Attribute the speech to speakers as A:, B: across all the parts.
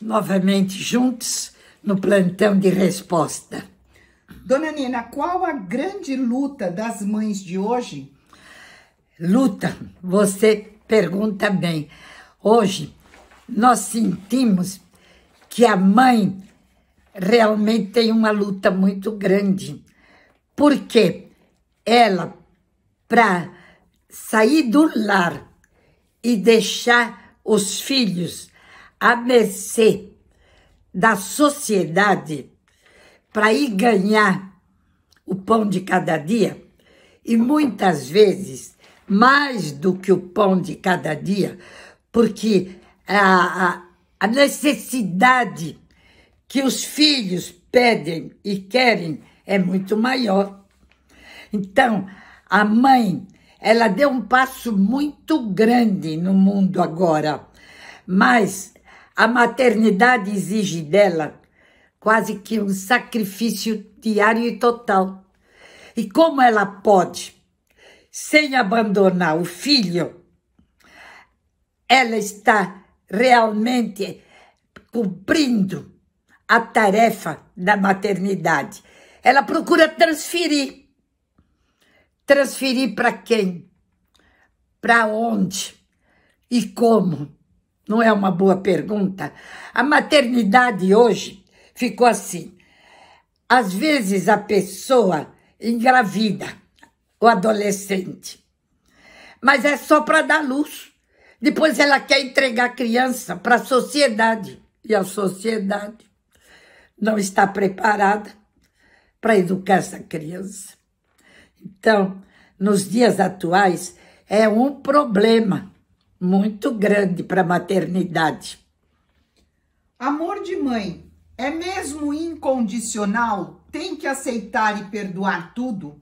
A: novamente
B: juntos no plantão de resposta. Dona Nina, qual a grande luta das mães de hoje? Luta, você
A: pergunta bem. Hoje nós sentimos que a mãe realmente tem uma luta muito grande, porque ela, para sair do lar e deixar os filhos à mercê da sociedade para ir ganhar o pão de cada dia e muitas vezes mais do que o pão de cada dia, porque a, a necessidade que os filhos pedem e querem é muito maior. Então, a mãe, ela deu um passo muito grande no mundo agora, mas a maternidade exige dela quase que um sacrifício diário e total. E como ela pode, sem abandonar o filho, ela está realmente cumprindo a tarefa da maternidade. Ela procura transferir. Transferir para quem? Para onde? E como? Não é uma boa pergunta. A maternidade hoje ficou assim. Às vezes a pessoa engravida, o adolescente, mas é só para dar luz. Depois ela quer entregar a criança para a sociedade e a sociedade não está preparada para educar essa criança. Então, nos dias atuais, é um problema muito grande para a maternidade.
B: Amor de mãe é mesmo incondicional? Tem que aceitar e perdoar tudo?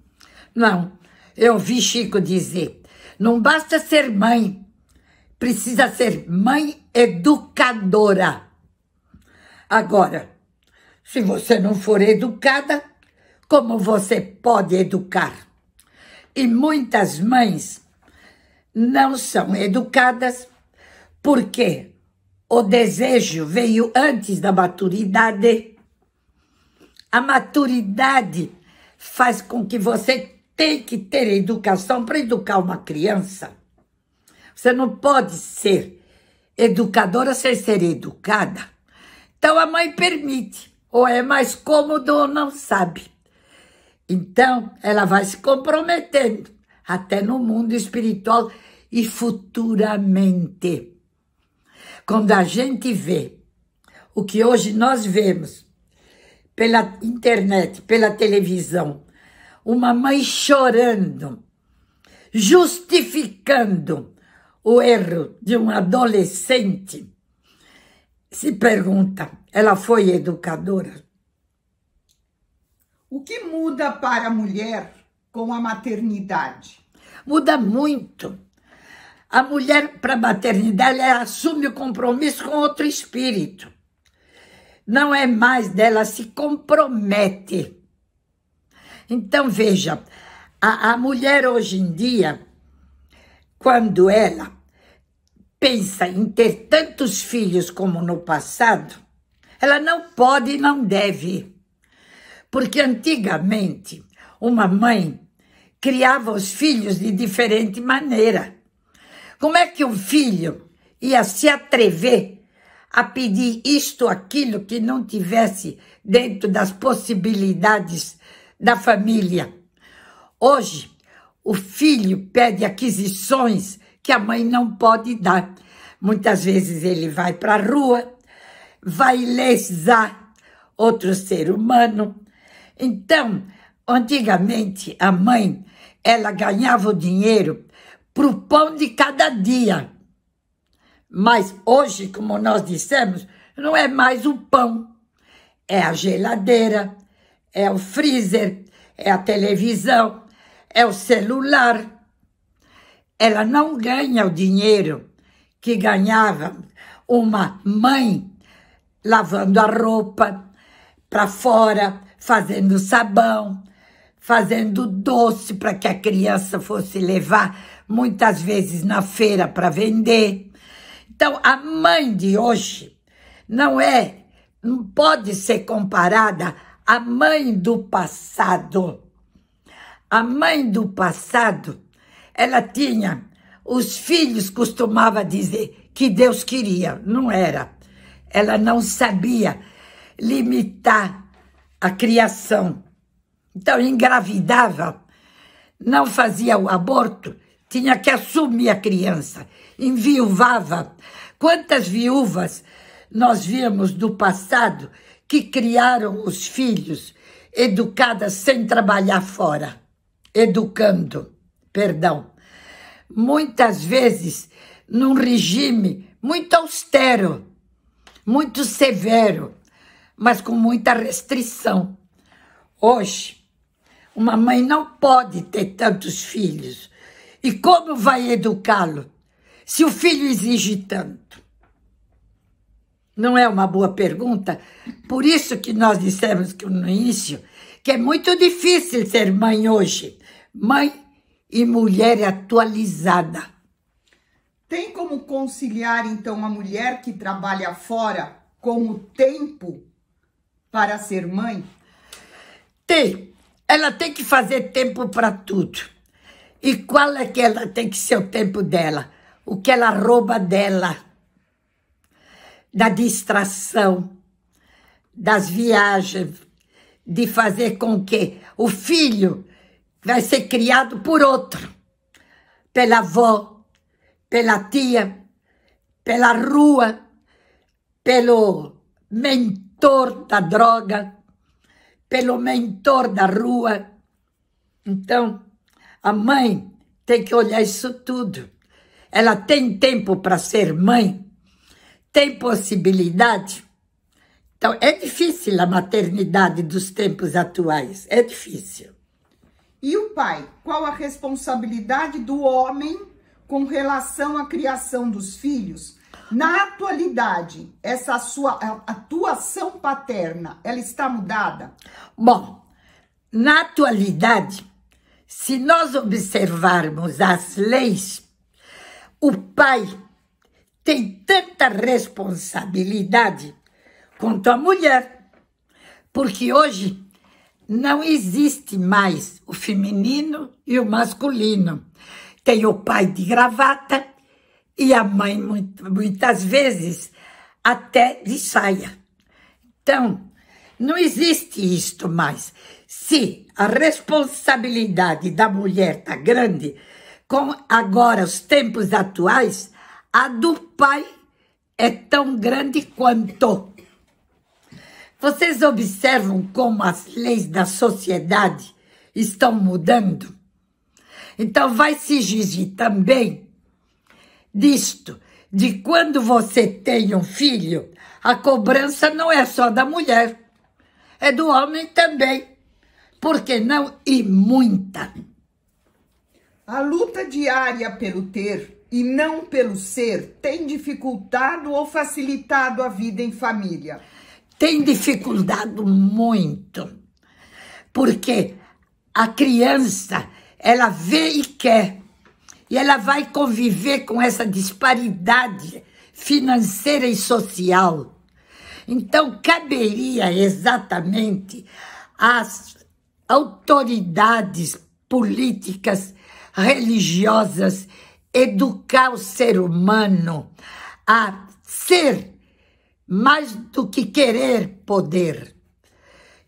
A: Não, eu vi Chico dizer: não basta ser mãe, precisa ser mãe educadora. Agora, se você não for educada, como você pode educar? E muitas mães não são educadas porque o desejo veio antes da maturidade. A maturidade faz com que você tem que ter educação para educar uma criança. Você não pode ser educadora sem ser educada. Então a mãe permite, ou é mais cômodo ou não sabe. Então ela vai se comprometendo até no mundo espiritual e futuramente. Quando a gente vê o que hoje nós vemos pela internet, pela televisão, uma mãe chorando, justificando o erro de um adolescente, se pergunta: ela foi educadora?
B: O que muda para a mulher com a maternidade? Muda muito. A mulher,
A: para a maternidade, ela assume o compromisso com outro espírito. Não é mais dela, se compromete. Então, veja, a, a mulher hoje em dia, quando ela pensa em ter tantos filhos como no passado, ela não pode e não deve. Porque antigamente, uma mãe criava os filhos de diferente maneira. Como é que um filho ia se atrever a pedir isto, aquilo que não tivesse dentro das possibilidades da família? Hoje, o filho pede aquisições que a mãe não pode dar. Muitas vezes ele vai para a rua, vai lesar outro ser humano. Então, Antigamente, a mãe, ela ganhava o dinheiro para o pão de cada dia. Mas hoje, como nós dissemos, não é mais o pão, é a geladeira, é o freezer, é a televisão, é o celular. Ela não ganha o dinheiro que ganhava uma mãe lavando a roupa para fora, fazendo sabão, fazendo doce para que a criança fosse levar muitas vezes na feira para vender. Então, a mãe de hoje não é, não pode ser comparada à mãe do passado. A mãe do passado, ela tinha os filhos costumava dizer que Deus queria, não era. Ela não sabia limitar a criação então, engravidava, não fazia o aborto, tinha que assumir a criança, enviuvava. Quantas viúvas nós vimos do passado que criaram os filhos educadas sem trabalhar fora, educando, perdão. Muitas vezes num regime muito austero, muito severo, mas com muita restrição. Hoje, uma mãe não pode ter tantos filhos. E como vai educá-lo se o filho exige tanto? Não é uma boa pergunta? Por isso que nós dissemos que no início que é muito difícil ser mãe
B: hoje. Mãe e mulher atualizada. Tem como conciliar então a mulher que trabalha fora com o tempo para ser mãe? Tem. Ela tem que fazer
A: tempo para tudo. E qual é que ela tem que ser o tempo dela? O que ela rouba dela? Da distração, das viagens, de fazer com que o filho vai ser criado por outro, pela avó, pela tia, pela rua, pelo mentor da droga, pelo mentor da rua. Então, a mãe tem que olhar isso tudo. Ela tem tempo para ser mãe, tem possibilidade. Então, é difícil a maternidade dos tempos atuais, é difícil.
B: E o pai? Qual a responsabilidade do homem com relação à criação dos filhos? Na atualidade, essa sua atuação paterna, ela está mudada? Bom, na atualidade,
A: se nós observarmos as leis, o pai tem tanta responsabilidade quanto a mulher, porque hoje não existe mais o feminino e o masculino. Tem o pai de gravata, e a mãe, muitas vezes, até de saia. Então, não existe isto mais. Se a responsabilidade da mulher está grande, com agora os tempos atuais, a do pai é tão grande quanto. Vocês observam como as leis da sociedade estão mudando? Então, vai se exigir também disto, de quando você tem um filho, a cobrança não é só da
B: mulher, é do homem também. Por que não? E muita. A luta diária pelo ter e não pelo ser tem dificultado ou facilitado a vida em família? Tem dificultado muito. Porque a criança,
A: ela vê e quer e ela vai conviver com essa disparidade financeira e social. Então, caberia exatamente às autoridades políticas, religiosas, educar o ser humano a ser mais do que querer poder.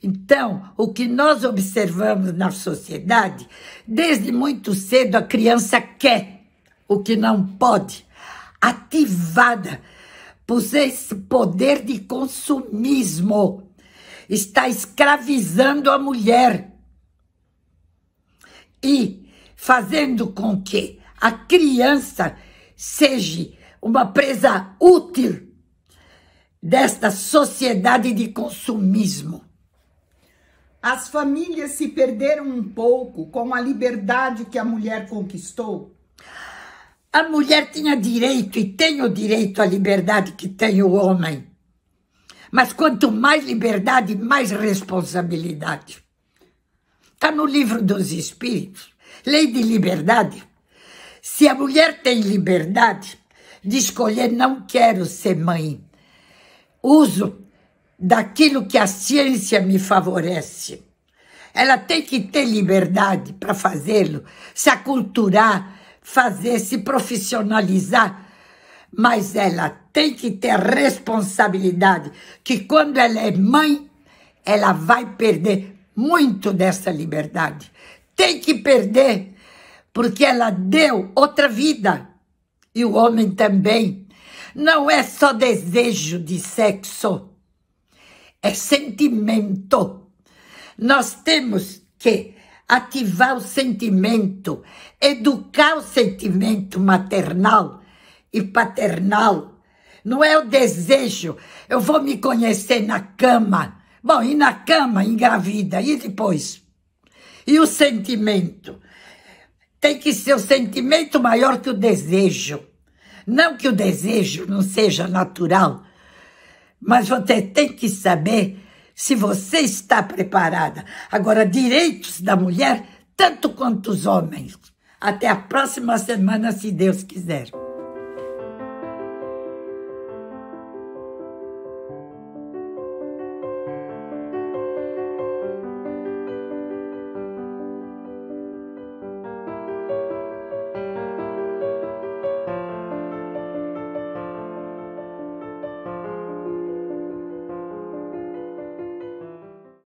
A: Então, o que nós observamos na sociedade, desde muito cedo a criança quer o que não pode, ativada por esse poder de consumismo, está escravizando a mulher e fazendo com que a criança seja uma presa útil desta sociedade de
B: consumismo. As famílias se perderam um pouco com a liberdade que a mulher conquistou? A mulher tinha direito
A: e tem o direito à liberdade que tem o homem. Mas quanto mais liberdade, mais responsabilidade. Está no livro dos Espíritos, Lei de Liberdade. Se a mulher tem liberdade de escolher, não quero ser mãe, uso daquilo que a ciência me favorece. Ela tem que ter liberdade para fazê-lo, se aculturar, fazer, se profissionalizar, mas ela tem que ter a responsabilidade que quando ela é mãe, ela vai perder muito dessa liberdade. Tem que perder, porque ela deu outra vida e o homem também. Não é só desejo de sexo é sentimento. Nós temos que ativar o sentimento, educar o sentimento maternal e paternal. Não é o desejo, eu vou me conhecer na cama. Bom, e na cama, engravida, e depois? E o sentimento? Tem que ser o sentimento maior que o desejo. Não que o desejo não seja natural, mas você tem que saber se você está preparada. Agora, direitos da mulher, tanto quanto os homens. Até a próxima semana, se Deus quiser.